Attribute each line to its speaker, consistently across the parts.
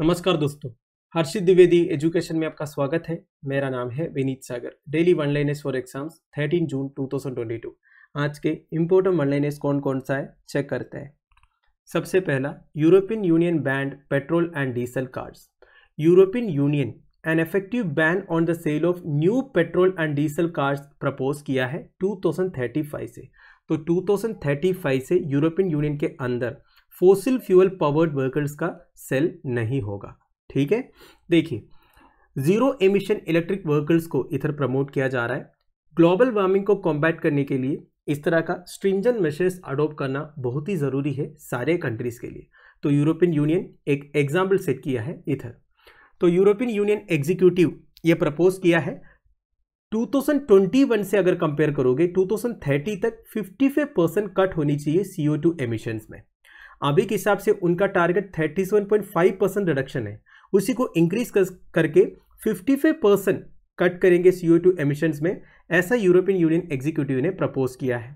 Speaker 1: नमस्कार दोस्तों हर्षित द्विवेदी एजुकेशन में आपका स्वागत है मेरा नाम है Vineet Sagar daily one liners for exams 13 June 2022 आज के इम्पोर्टेंट वन लाइनेस कौन कौन सा है चेक करते हैं सबसे पहला European Union banned petrol and diesel cars European Union an effective ban on the sale of new petrol and diesel cars propose किया है टू से तो टू से यूरोपियन यूनियन के अंदर फोसिल फ्यूअल पावर्ड वर्कर्स का सेल नहीं होगा ठीक है देखिए जीरो एमिशन इलेक्ट्रिक वर्कर्स को इधर प्रमोट किया जा रहा है ग्लोबल वार्मिंग को कॉम्बैट करने के लिए इस तरह का स्ट्रिंजन मेशर्स अडोप्ट करना बहुत ही ज़रूरी है सारे कंट्रीज़ के लिए तो यूरोपियन यूनियन एक एग्जाम्पल सेट किया है इधर तो यूरोपियन यूनियन एग्जीक्यूटिव ये प्रपोज किया है 2021 से अगर कंपेयर करोगे 2030 तक 55 परसेंट कट होनी चाहिए टू एमिशंस में अभी के हिसाब से उनका टारगेट 37.5 परसेंट रिडक्शन है उसी को इंक्रीज कर, करके 55 परसेंट कट करेंगे सीओ टू एमिशंस में ऐसा यूरोपियन यूनियन एग्जीक्यूटिव ने प्रपोज किया है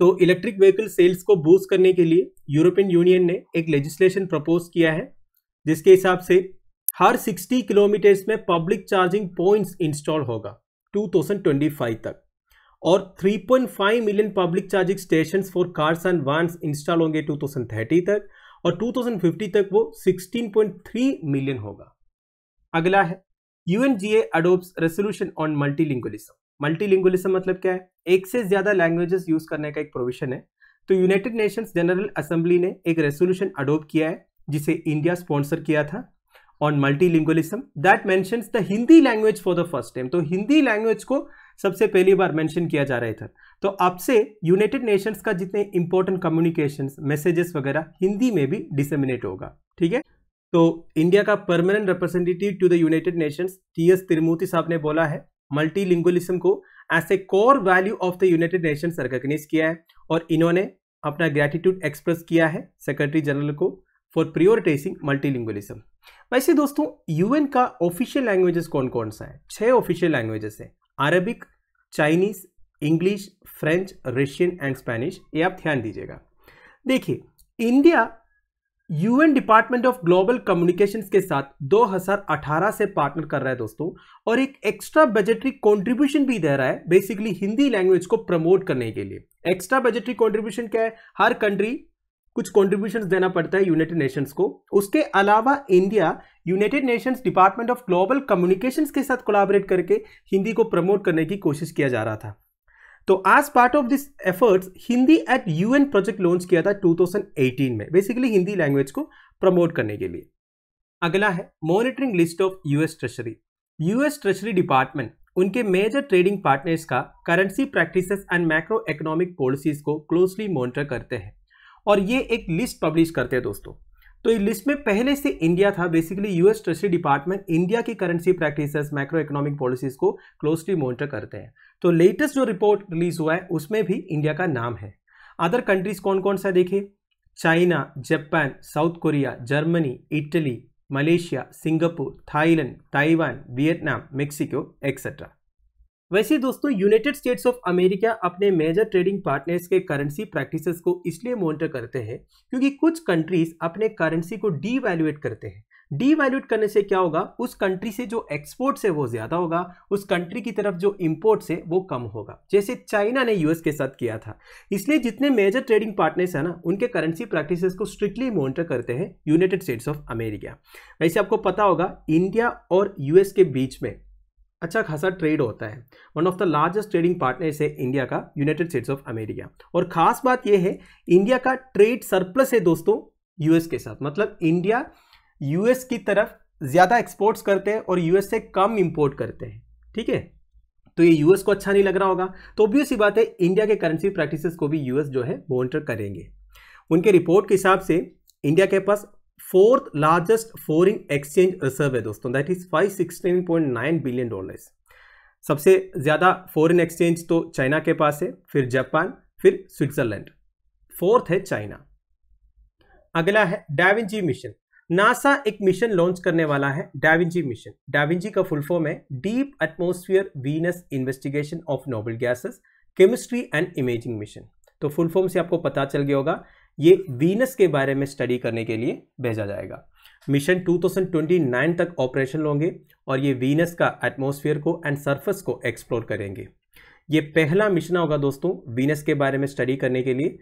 Speaker 1: तो इलेक्ट्रिक व्हीकल सेल्स को बूस्ट करने के लिए यूरोपियन यूनियन ने एक लेजिस्लेशन प्रपोज किया है जिसके हिसाब से हर 60 किलोमीटर्स में पब्लिक चार्जिंग पॉइंट्स इंस्टॉल होगा 2025 तक और 3.5 million public charging station for cars and vans install होंगे 2030 तक और 2050 तक वो 16.3 मिलियन होगा अगला है U N G adopts resolution on multilingualism multilingualism मतलब क्या है एक से ज़्यादा लैंग्वेजेस यूज़ करने का एक प्रोविजन है तो यूनाइटेड नेशंस जनरल असेंबली ने एक रेसोल्यूशन अडोप्ट किया है जिसे इंडिया स्पॉन्सर किया था on multilingualism that mentions the Hindi language for the first time तो हिंदी लैंग्वेज को सबसे पहली बार मेंशन किया जा रहा है इधर तो आपसे यूनाइटेड नेशंस का जितने इंपॉर्टेंट कम्युनिकेशन मैसेजेस वगैरह हिंदी में भी डिसेमिनेट होगा ठीक है तो इंडिया का permanent representative to the United Nations T S Tirumurti साहब ने बोला है मल्टीलिंगुअलिज्म को as a core value of the United Nations recognise किया है और इन्होंने अपना ग्रेटिट्यूड एक्सप्रेस किया है सेक्रेटरी जनरल को फॉर प्रियोरिटाइजिंग मल्टीलिंगुअलिज्म वैसे दोस्तों यूएन का ऑफिशियल लैंग्वेजेस कौन कौन सा है छह ऑफिशियल लैंग्वेजेस है Arabic Chinese English French Russian and Spanish ये आप ध्यान दीजिएगा देखिए India UN department of global communications के साथ 2018 से पार्टनर कर रहा है दोस्तों और एक एक्स्ट्रा बजटरी कंट्रीब्यूशन भी दे रहा है बेसिकली हिंदी लैंग्वेज को प्रमोट करने के लिए एक्स्ट्रा बजटरी कंट्रीब्यूशन क्या है हर कंट्री कुछ कॉन्ट्रीब्यूशन देना पड़ता है यूनाइटेड नेशंस को उसके अलावा India United Nations department of global communication के साथ कोलाबरेट करके हिंदी को प्रमोट करने की कोशिश किया जा रहा था तो as part of this efforts Hindi at UN project launch किया था 2018 में बेसिकली हिंदी लैंग्वेज को प्रमोट करने के लिए अगला है monitoring list of US treasury US treasury department उनके मेजर ट्रेडिंग पार्टनर्स का currency practices and macro economic policies को क्लोजली मॉनिटर करते हैं और ये एक लिस्ट पब्लिश करते हैं दोस्तों तो ये लिस्ट में पहले से इंडिया था basically US treasury department India की currency practices micro economic policies को क्लोजली मॉनिटर करते हैं तो लेटेस्ट जो रिपोर्ट रिलीज हुआ है उसमें भी इंडिया का नाम है अदर कंट्रीज कौन कौन सा देखे China Japan South Korea Germany Italy Malaysia Singapore Thailand Taiwan Vietnam Mexico et cetera वैसे दोस्तों यूनाइटेड स्टेट्स ऑफ अमेरिका अपने मेजर ट्रेडिंग पार्टनर्स के करेंसी प्रैक्टिसेस को इसलिए मॉनिटर करते हैं क्योंकि कुछ कंट्रीज अपने करेंसी को डीवैल्यूएट करते हैं डीवैल्यूएट करने से क्या होगा उस कंट्री से जो एक्सपोर्ट्स है वो ज़्यादा होगा उस कंट्री की तरफ जो इम्पोर्ट्स है वो कम होगा जैसे चाइना ने यूएस के साथ किया था इसलिए जितने मेजर ट्रेडिंग पार्टनर्स हैं ना उनके करेंसी प्रैक्टिसेस को स्ट्रिक्टली मॉनिटर करते हैं यूनाइटेड स्टेट्स ऑफ अमेरिका वैसे आपको पता होगा इंडिया और यूएस के बीच में अच्छा खासा ट्रेड होता है one of the largest trading partners है इंडिया का यूनाइटेड स्टेट्स ऑफ अमेरिका और ख़ास बात यह है इंडिया का ट्रेड सरप्लस है दोस्तों यूएस के साथ मतलब इंडिया यूएस की तरफ ज़्यादा एक्सपोर्ट्स करते हैं और यूएस से कम इम्पोर्ट करते हैं ठीक है तो ये यूएस को अच्छा नहीं लग रहा होगा तो ऑब्वियस ही बात है इंडिया के करेंसी प्रैक्टिस को भी यूएस जो है मॉनिटर करेंगे उनके रिपोर्ट के हिसाब से इंडिया के पास fourth largest foreign exchange reserve है दोस्तों that is five sixteen point nine billion dollars सबसे ज़्यादा फॉरिन एक्सचेंज तो चाइना के पास है फिर जापान फिर स्विट्जरलैंड फोर्थ है चाइना अगला है डाविंजी मिशन नासा एक मिशन लॉन्च करने वाला है डाविंजी मिशन डाविंजी का फुल फॉर्म है deep atmosphere Venus investigation of noble gases chemistry and imaging mission तो फुल फॉर्म से आपको पता चल गया होगा ये वीनस के बारे में स्टडी करने के लिए भेजा जाएगा मिशन 2029 तक ऑपरेशन होंगे और ये वीनस का एटमॉस्फेयर को एंड सरफेस को एक्सप्लोर करेंगे ये पहला मिशन होगा दोस्तों वीनस के बारे में स्टडी करने के लिए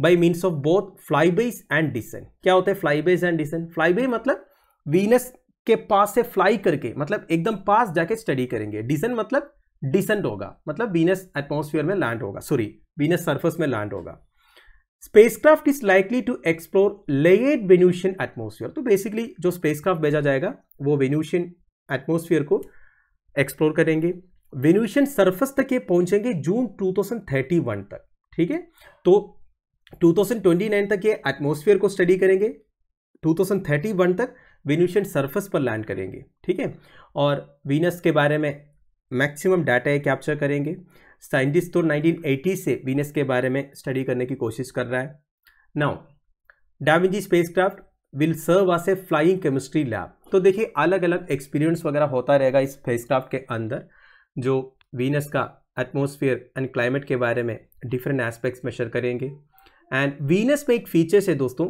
Speaker 1: by means of both flybys and descent क्या होता है फ्लाईबेज एंड डिसेंट फ्लाईबे मतलब वीनस के पास से फ्लाई करके मतलब एकदम पास जाके स्टडी करेंगे डिसन मतलब डिसेंट होगा मतलब वीनस एटमोसफियर में लैंड होगा सॉरी वीनस सर्फस में लैंड होगा spacecraft is likely to explore late Venusian atmosphere तो बेसिकली जो स्पेसक्राफ्ट भेजा जाएगा वो वेन्यूशियन एटमोसफियर को एक्सप्लोर करेंगे वेन्यूशियन सर्फस तक ये पहुंचेंगे जून 2031 तक ठीक है तो 2029 तक ये एटमोसफियर को स्टडी करेंगे 2031 तक वेन्यूशियन सर्फस पर लैंड करेंगे ठीक है और वीनस के बारे में मैक्सिमम डाटा ये कैप्चर करेंगे साइंटिस्ट तो 1980 से वीनस के बारे में स्टडी करने की कोशिश कर रहा है now space spacecraft will serve as a flying chemistry lab तो देखिए अलग अलग एक्सपीरियंस वगैरह होता रहेगा इस स्पेसक्राफ्ट के अंदर जो वीनस का एटमोसफियर एंड क्लाइमेट के बारे में डिफरेंट एस्पेक्ट्स मेशर करेंगे एंड वीनस में एक फीचर्स है दोस्तों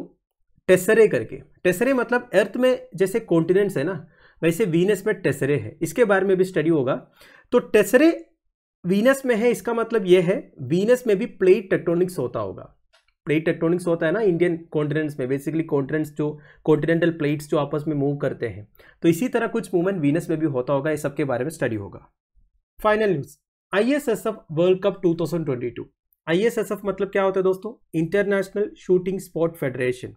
Speaker 1: टेसरे करके टेसरे मतलब अर्थ में जैसे कॉन्टिनेंट्स है ना वैसे वीनस में टेसरे है इसके बारे में भी स्टडी होगा तो टेसरे वीनस में है इसका मतलब यह है वीनस में भी प्लेट टेक्टोनिक्स होता होगा प्लेट टेक्टोनिक्स होता है ना इंडियन कॉन्टिनेंट्स में बेसिकली कॉन्टिनेंट्स जो कॉन्टिनेंटल प्लेट्स जो आपस में मूव करते हैं तो इसी तरह कुछ मूवमेंट वीनस में भी होता होगा इस सबके बारे में स्टडी होगा final news I S S F world cup two thousand twenty two I S S F मतलब क्या होता है दोस्तों इंटरनेशनल शूटिंग स्पोर्ट फेडरेशन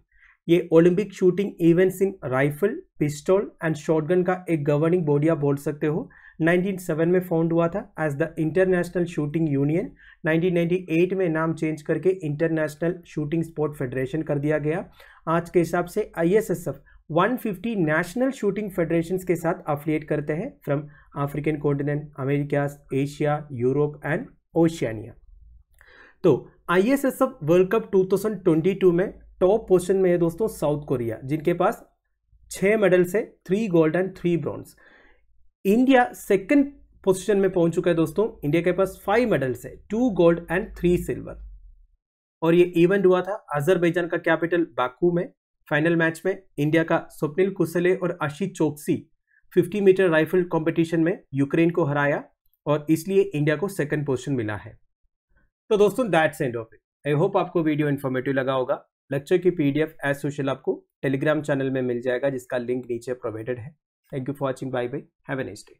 Speaker 1: ये Olympic shooting events in rifle pistol and shotgun का एक गवर्निंग बॉडी आप बोल सकते हो 1907 में फाउंड हुआ था as the International Shooting Union 1998 में नाम चेंज करके इंटरनेशनल शूटिंग स्पोर्ट फेडरेशन कर दिया गया आज के हिसाब से आईएसएसएफ 150 नेशनल शूटिंग फेडरेशन के साथ अफिलिएट करते हैं from African continent America Asia Europe and Oceania तो एफ वर्ल्ड कप टू में टॉप पोजिशन में है दोस्तों साउथ कोरिया जिनके पास छः मेडल्स है three gold and three bronze India second position में पहुंच चुका है दोस्तों इंडिया के पास फाइव मेडल्स है two gold and three silver और ये इवेंट हुआ था अजरबैजान का कैपिटल बाकू में फाइनल मैच में इंडिया का स्वप्निल कुसले और Ashi Chouksey 50 metre rifle competition में यूक्रेन को हराया और इसलिए इंडिया को सेकंड पोजीशन मिला है तो दोस्तों that's end of it I hope आपको वीडियो इन्फॉर्मेटिव लगा होगा लेक्चर की पीडीएफ एज सोशल आपको टेलीग्राम चैनल में मिल जाएगा जिसका लिंक नीचे प्रोवाइडेड है Thank you for watching. Bye bye. Have a nice day.